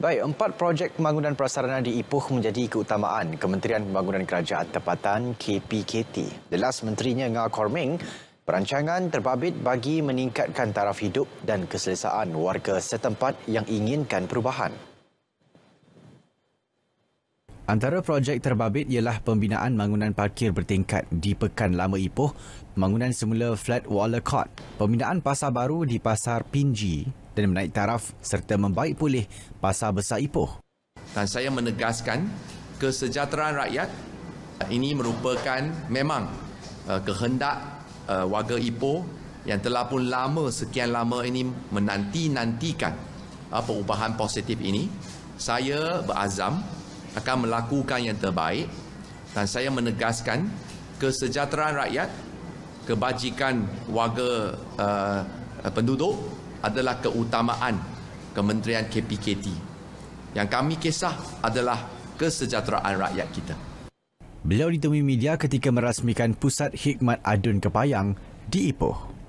Baik, empat projek pembangunan prasarana di Ipoh menjadi keutamaan Kementerian Pembangunan Kerajaan Tempatan KPKT. The menterinya Nga Korming, perancangan terbabit bagi meningkatkan taraf hidup dan keselesaan warga setempat yang inginkan perubahan. Antara projek terbabit ialah pembinaan bangunan parkir bertingkat di Pekan Lama Ipoh, bangunan semula Flat Waller Court, pembinaan pasar baru di Pasar Pinji dan menaik taraf serta membaik pulih pasar besar Ipoh. Dan saya menegaskan kesejahteraan rakyat ini merupakan memang eh, kehendak eh, warga Ipoh yang telah pun lama sekian lama ini menanti-nantikan eh, perubahan positif ini. Saya berazam akan melakukan yang terbaik dan saya menegaskan kesejahteraan rakyat kebajikan warga Eh, penduduk adalah keutamaan Kementerian KPKT. Yang kami kisah adalah kesejahteraan rakyat kita. Beliau ditemui media ketika merasmikan Pusat Hikmat Adun Kepayang di Ipoh.